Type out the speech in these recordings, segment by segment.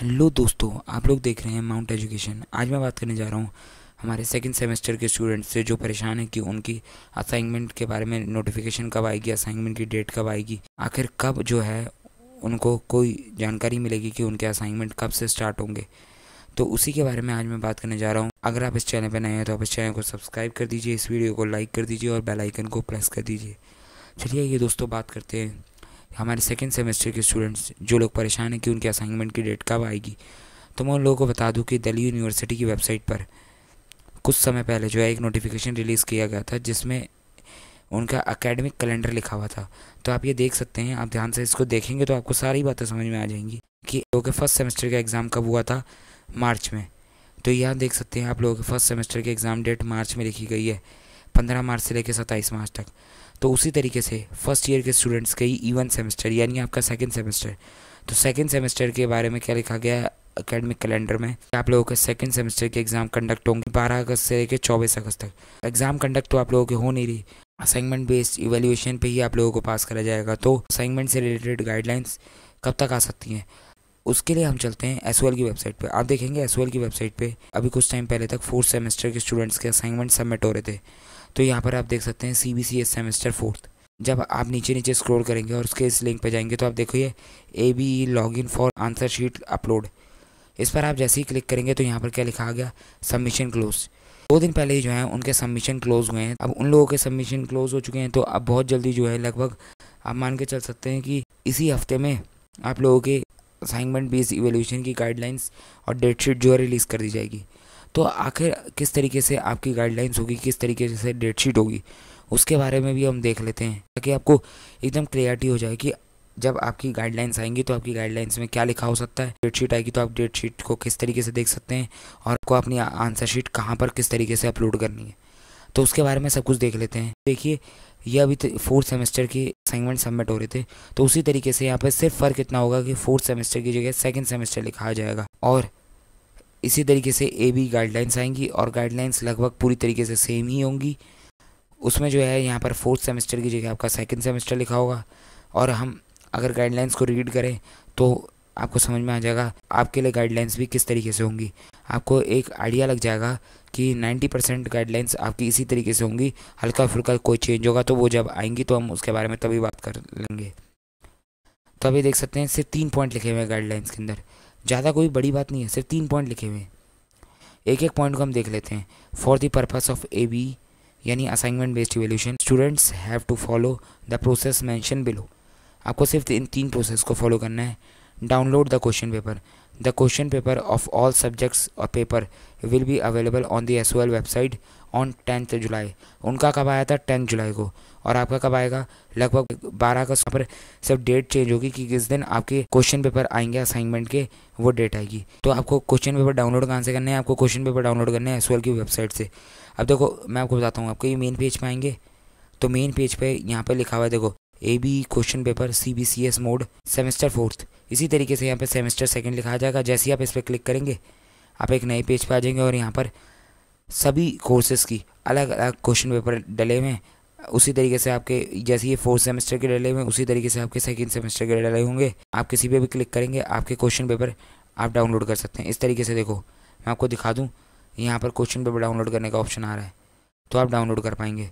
hello दोस्तों आप लोग देख रहे हैं माउंट एजुकेशन आज मैं बात करने जा रहा हूँ हमारे सेकंड सेमेस्टर के स्टूडेंट्स से जो परेशान हैं कि उनकी असाइनमेंट के बारे में नोटिफिकेशन कब आएगी असाइनमेंट की डेट कब आएगी आखिर कब जो है उनको कोई जानकारी मिलेगी कि उनके असाइनमेंट कब से स्टार्ट होंगे तो उसी के बारे में आज मैं बात करने जा रहा हूँ अगर आप इस चैनल पर नए हैं तो आप इस चैनल को सब्सक्राइब कर दीजिए इस वीडियो को लाइक कर दीजिए और बेलाइकन को प्रेस कर दीजिए चलिए ये दोस्तों बात करते हैं हमारे सेकेंड सेमेस्टर के स्टूडेंट्स जो लोग परेशान हैं कि उनके असाइनमेंट की डेट कब आएगी तो मैं उन लोगों को बता दूं कि दिल्ली यूनिवर्सिटी की वेबसाइट पर कुछ समय पहले जो है एक नोटिफिकेशन रिलीज़ किया गया था जिसमें उनका अकेडमिक कैलेंडर लिखा हुआ था तो आप ये देख सकते हैं आप ध्यान से इसको देखेंगे तो आपको सारी बातें समझ में आ जाएंगी कि लोगों के फर्स्ट सेमेस्टर का एग्ज़ाम कब हुआ था मार्च में तो यहाँ देख सकते हैं आप लोगों के फर्स्ट सेमेस्टर के एग्ज़ाम डेट मार्च में लिखी गई है पंद्रह मार्च से लेकर सत्ताईस मार्च तक तो उसी तरीके से फर्स्ट ईयर के स्टूडेंट्स के ही इवन सेमेस्टर यानी आपका सेकेंड सेमेस्टर तो सेकेंड सेमेस्टर के बारे में क्या लिखा गया अकेडमिक कैलेंडर में आप लोगों के सेकेंड सेमेस्टर के एग्ज़ाम कंडक्ट होंगे बारह अगस्त से लेकर चौबीस अगस्त तक एग्ज़ाम कंडक्ट तो आप लोगों के हो नहीं रही असाइनमेंट बेस्ड इवेल्यूएशन पे ही आप लोगों को पास करा जाएगा तो असाइनमेंट से रिलेटेड गाइडलाइंस कब तक आ सकती हैं उसके लिए हम चलते हैं एस की वेबसाइट पे आप देखेंगे एस की वेबसाइट पे अभी कुछ टाइम पहले तक फोर्थ सेमेस्टर के स्टूडेंट्स के असाइनमेंट सबमिट हो रहे थे तो यहाँ पर आप देख सकते हैं C B C S semester fourth जब आप नीचे नीचे स्क्रॉल करेंगे और उसके इस लिंक पर जाएंगे तो आप देखिए A B E log in for answer sheet upload इस पर आप जैसे ही क्लिक करेंगे तो यहाँ पर क्या लिखा गया सबमिशन क्लोज दो दिन पहले ही जो है उनके सबमिशन क्लोज हुए हैं अब उन लोगों के सबमिशन क्लोज हो चुके हैं तो अब बहुत जल्दी जो है लगभग आप मान के चल सकते हैं कि इसी हफ्ते में आप लोगों के असाइनमेंट बेस्ड इवेल्यूशन की गाइडलाइंस और डेट शीट जो है रिलीज़ कर दी जाएगी तो आखिर किस तरीके से आपकी गाइडलाइंस होगी किस तरीके से डेट शीट होगी उसके बारे में भी हम देख लेते हैं ताकि आपको एकदम क्लियरिटी हो जाए कि जब आपकी गाइडलाइंस आएंगी तो आपकी गाइडलाइंस में क्या लिखा हो सकता है डेट शीट आएगी तो आप डेट शीट को किस तरीके से देख सकते हैं और आपको अपनी आंसर शीट कहाँ पर किस तरीके से अपलोड करनी है तो उसके बारे में सब कुछ देख लेते हैं देखिए ये अभी फोर्थ सेमेस्टर के असाइनमेंट सबमिट हो रहे थे तो उसी तरीके से यहाँ पर सिर्फ फ़र्क इतना होगा कि फोर्थ सेमेस्टर की जगह सेकेंड सेमेस्टर लिखा जाएगा और इसी तरीके से ए बी गाइडलाइंस आएंगी और गाइडलाइंस लगभग पूरी तरीके से सेम ही होंगी उसमें जो है यहाँ पर फोर्थ सेमेस्टर की जगह आपका सेकेंड सेमेस्टर लिखा होगा और हम अगर गाइडलाइंस को रीड करें तो आपको समझ में आ जाएगा आपके लिए गाइडलाइंस भी किस तरीके से होंगी आपको एक आइडिया लग जाएगा कि 90 परसेंट गाइडलाइंस आपकी इसी तरीके से होंगी हल्का फुल्का कोई चेंज होगा तो वो जब आएंगी तो हम उसके बारे में तभी बात कर लेंगे तो अभी देख सकते हैं सिर्फ तीन पॉइंट लिखे हुए हैं गाइडलाइंस के अंदर ज़्यादा कोई बड़ी बात नहीं है सिर्फ तीन पॉइंट लिखे हुए हैं एक एक पॉइंट को हम देख लेते हैं for the purpose of A B यानी assignment based evaluation students have to follow the process mention below आपको सिर्फ इन तीन प्रोसेस को फॉलो करना है download the question paper paper of all subjects और paper will be available on available S O L website on tenth July उनका कब आया था टेंथ जुलाई को और आपका कब आएगा लगभग बारह का पर सिर्फ डेट चेंज होगी कि किस दिन आपके क्वेश्चन पेपर आएंगे असाइनमेंट के वो डेट आएगी तो आपको क्वेश्चन पेपर डाउनलोड कहाँ से करने हैं आपको क्वेश्चन पेपर डाउनलोड करने हैं एस की वेबसाइट से अब देखो मैं आपको बताता हूँ आपको ये मेन पेज पर आएंगे तो मेन पेज पर यहाँ पर लिखा हुआ है देखो A B question paper C B C S mode semester fourth इसी तरीके से यहाँ पर सेमेस्टर सेकंड लिखा जाएगा जैसे ही आप इस पर क्लिक करेंगे आप एक नए पेज पर आ जाएंगे और यहाँ पर सभी कोर्सेज़ की अलग अलग क्वेश्चन पेपर डले हुए हैं उसी तरीके से आपके जैसे ये फोर्थ सेमेस्टर के डले हुए हैं उसी तरीके से आपके सेकंड सेमेस्टर के डले होंगे आप किसी पे भी क्लिक करेंगे आपके क्वेश्चन पेपर आप डाउनलोड कर सकते हैं इस तरीके से देखो मैं आपको दिखा दूँ यहाँ पर क्वेश्चन पेपर डाउनलोड करने का ऑप्शन आ रहा है तो आप डाउनलोड कर पाएंगे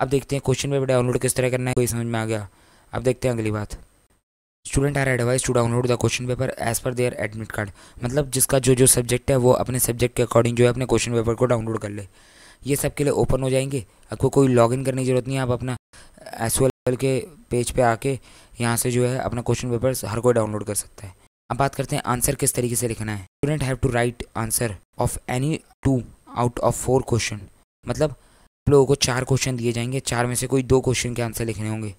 अब देखते हैं क्वेश्चन पेपर डाउनलोड किस तरह करना है कोई समझ में आ गया अब देखते हैं अगली बात student are advise to download the question paper as per their admit card मतलब जिसका जो जो सब्जेक्ट है वो अपने सब्जेक्ट के अकॉर्डिंग जो है अपने क्वेश्चन पेपर को डाउनलोड कर ले ये सब के लिए ओपन हो जाएंगे आपको कोई लॉगिन करने की ज़रूरत नहीं है आप अपना एस के पेज पे आके यहाँ से जो है अपना क्वेश्चन पेपर हर कोई डाउनलोड कर सकता है अब बात करते हैं आंसर किस तरीके से लिखना है student have to write answer of any two out of four question मतलब आप लोगों को चार क्वेश्चन दिए जाएंगे चार में से कोई दो क्वेश्चन के आंसर लिखने होंगे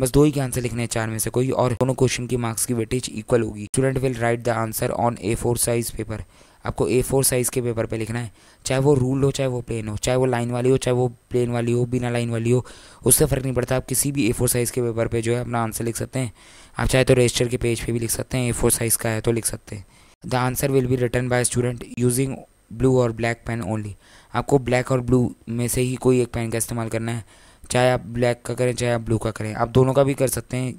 बस दो ही के आंसर लिखने हैं चार में से कोई और दोनों क्वेश्चन की मार्क्स की वेटेज इक्वल होगी student will write the answer on A four size paper आपको ए फोर साइज़ के पेपर पे लिखना है चाहे वो रूल हो चाहे वो प्लेन हो चाहे वो लाइन वाली हो चाहे वो प्लेन वाली हो बिना लाइन वाली हो उससे फ़र्क नहीं पड़ता आप किसी भी ए फोर साइज़ के पेपर पे जो है अपना आंसर लिख सकते हैं आप चाहे तो रजिस्टर के पेज पे भी लिख सकते हैं ए फोर साइज़ का है तो लिख सकते हैं the answer will be return by student using blue और ब्लैक पेन ओनली आपको ब्लैक और ब्लू में से ही कोई एक पेन का इस्तेमाल करना है चाहे आप ब्लैक का करें चाहे आप ब्लू का करें आप दोनों का भी कर सकते हैं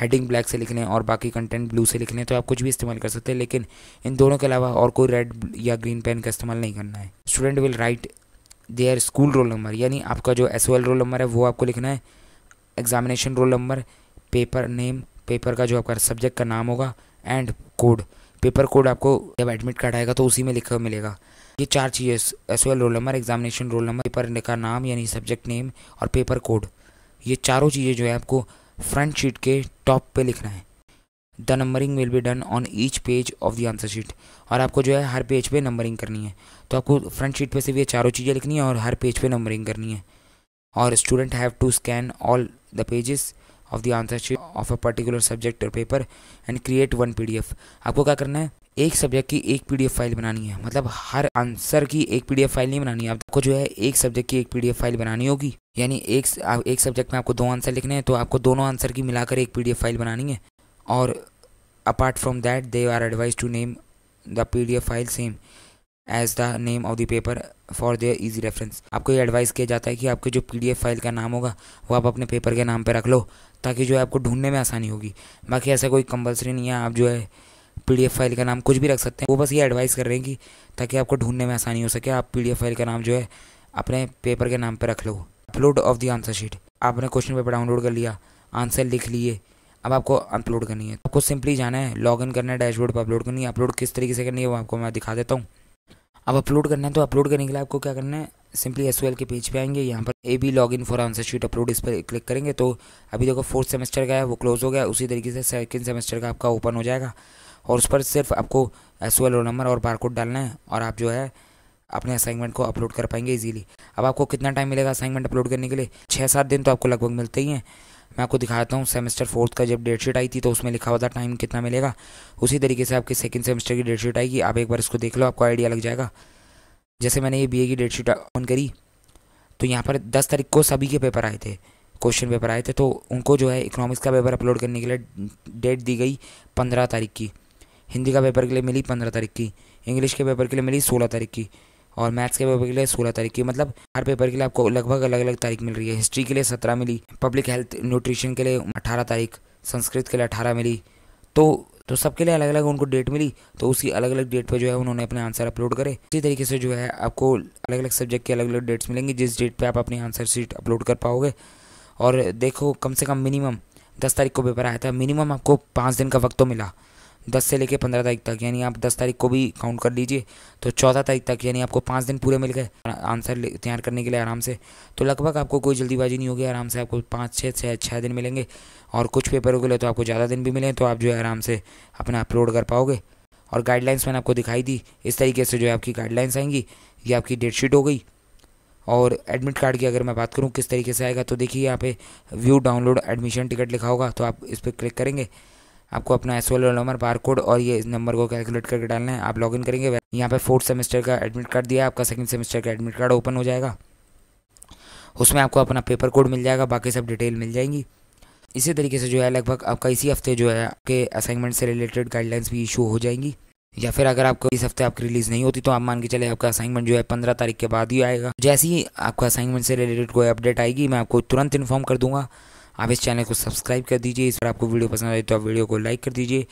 हेडिंग ब्लैक से लिख लें और बाकी कंटेंट ब्लू से लिख लें तो आप कुछ भी इस्तेमाल कर सकते हैं लेकिन इन दोनों के अलावा और कोई रेड या ग्रीन पेन का इस्तेमाल नहीं करना है student will write their school roll number यानी आपका जो एस रोल नंबर है वो आपको लिखना है examination roll number paper name paper का जो आपका सब्जेक्ट का नाम होगा एंड कोड पेपर कोड आपको जब एडमिट कार्ड आएगा तो उसी में लिखा मिलेगा ये चार चीज़ें S roll number examination roll number paper का नाम यानी सब्जेक्ट नेम और पेपर कोड ये चारों चीज़ें जो है आपको फ्रंट शीट के टॉप पे लिखना है the numbering will be done on each page of the answer sheet और आपको जो है हर पेज पे नंबरिंग करनी है तो आपको फ्रंट शीट पे सिर्फ ये चारों चीज़ें लिखनी है और हर पेज पे नंबरिंग करनी है और student have to scan all the pages of the answer sheet of a particular subject और paper and create one P आपको क्या करना है एक सब्जेक्ट की एक पीडीएफ फाइल बनानी है मतलब हर आंसर की एक पीडीएफ फाइल नहीं बनानी है आपको जो है एक सब्जेक्ट की एक पीडीएफ फाइल बनानी होगी यानी एक एक सब्जेक्ट में आपको दो आंसर लिखने हैं तो आपको दोनों आंसर की मिलाकर एक पीडीएफ फाइल बनानी है और apart from that they are advise to name the P file same as the name of the paper for their easy reference आपको ये एडवाइस किया जाता है कि आपके जो पी फाइल का नाम होगा वो आप अपने पेपर के नाम पर रख लो ताकि जो है आपको ढूंढने में आसानी होगी बाकी ऐसा कोई कंपलसरी नहीं है आप जो है पी फाइल का नाम कुछ भी रख सकते हैं वो बस ये एडवाइस कर रहे हैं कि ताकि आपको ढूंढने में आसानी हो सके आप पी फाइल का नाम जो है अपने पेपर के नाम पर रख लो upload of the answer sheet आपने क्वेश्चन पेपर डाउनलोड कर लिया आंसर लिख लिए अब आपको अपलोड करनी है आपको सिंपली जाना है लॉग इन करना है डैशबोर्ड पर अपलोड करनी है अपलोड किस तरीके से करनी है वो आपको मैं दिखा देता हूँ अब अपलोड करना है तो अपलोड करने के लिए आपको क्या करना है सिंपली एस के पेज पे आएंगे यहाँ पर A B log in for answer sheet upload इस पर क्लिक करेंगे तो अभी देखो फोर्थ सेमेस्टर का है वो क्लोज हो गया उसी तरीके से सेकेंड सेमेस्टर का आपका ओपन हो जाएगा और उस पर सिर्फ आपको एस नंबर और बारकोड डालना है और आप जो है अपने असाइनमेंट को अपलोड कर पाएंगे इजीली अब आपको कितना टाइम मिलेगा असाइनमेंट अपलोड करने के लिए छः सात दिन तो आपको लगभग मिलते ही हैं मैं आपको दिखाता हूँ सेमेस्टर फोर्थ का जब डेट शीट आई थी तो उसमें लिखा हुआ था टाइम कितना मिलेगा उसी तरीके से आपके सेकंड सेमेस्टर की डेट शीट आएगी आप एक बार इसको देख लो आपको आइडिया लग जाएगा जैसे मैंने ये बी की डेट शीट ऑन करी तो यहाँ पर दस तारीख को सभी के पेपर आए थे क्वेश्चन पेपर आए थे तो उनको जो है इकोनॉमिक्स का पेपर अपलोड करने के लिए डेट दी गई पंद्रह तारीख की हिंदी का पेपर के लिए मिली पंद्रह तारीख की इंग्लिश के पेपर के लिए मिली सोलह तारीख की और मैथ्स के पेपर के लिए सोलह तारीख की मतलब हर पेपर के लिए आपको लगभग अलग अलग तारीख मिल रही है हिस्ट्री के लिए सत्रह मिली पब्लिक हेल्थ न्यूट्रिशन के लिए अठारह तारीख संस्कृत के लिए अठारह मिली तो तो सबके लिए अलग अलग उनको डेट मिली तो उसी अलग अलग डेट पर जो है उन्होंने अपने आंसर अपलोड करे इसी तरीके से जो है आपको अलग अलग सब्जेक्ट के अलग अलग डेट्स मिलेंगी जिस डेट पर आप अपनी आंसर शीट अपलोड कर पाओगे और देखो कम से कम मिनिमम दस तारीख को पेपर आया था मिनिमम आपको पाँच दिन का वक्त तो मिला दस से लेकर पंद्रह तारीख तक यानी आप दस तारीख को भी काउंट कर लीजिए तो चौदह तारीख तक यानी आपको पाँच दिन पूरे मिल गए आंसर तैयार करने के लिए आराम से तो लगभग आपको कोई जल्दीबाजी नहीं होगी आराम से आपको पाँच छः से छः दिन मिलेंगे और कुछ पेपरों के लिए तो आपको ज़्यादा दिन भी मिले तो आप जो है आराम से अपना अपलोड कर पाओगे और गाइडलाइंस मैंने आपको दिखाई दी इस तरीके से जो है आपकी गाइडलाइंस आएंगी ये आपकी डेट शीट हो गई और एडमिट कार्ड की अगर मैं बात करूँ किस तरीके से आएगा तो देखिए यहाँ पे व्यू डाउनलोड एडमिशन टिकट लिखा होगा तो आप इस पर क्लिक करेंगे आपको अपना एस नंबर बार कोड और ये इस नंबर को कैलकुलेट करके डालना है आप लॉगिन करेंगे यहाँ पे फोर्थ सेमेस्टर का एडमिट कार्ड दिया आपका सेकंड सेमेस्टर का एडमिट कार्ड ओपन हो जाएगा उसमें आपको अपना पेपर कोड मिल जाएगा बाकी सब डिटेल मिल जाएंगी इसी तरीके से जो है लगभग आपका इसी हफ्ते जो है आपके असाइनमेंट से रिलेटेड गाइडलाइंस भी इशू हो जाएंगी या फिर अगर आपको इस हफ्ते आपकी रिलीज़ नहीं होती तो आप मान के चले आपका असाइनमेंट जो है पंद्रह तारीख के बाद ही आएगा जैसे ही आपका असाइनमेंट से रिलेटेड कोई अपडेट आएगी मैं आपको तुरंत इन्फॉर्म कर दूंगा आप इस चैनल को सब्सक्राइब कर दीजिए इस पर आपको वीडियो पसंद आए तो आप वीडियो को लाइक कर दीजिए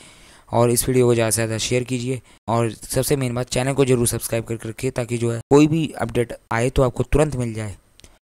और इस वीडियो को ज़्यादा से ज़्यादा शेयर कीजिए और सबसे मेन बात चैनल को जरूर सब्सक्राइब करके रखिए ताकि जो है कोई भी अपडेट आए तो आपको तुरंत मिल जाए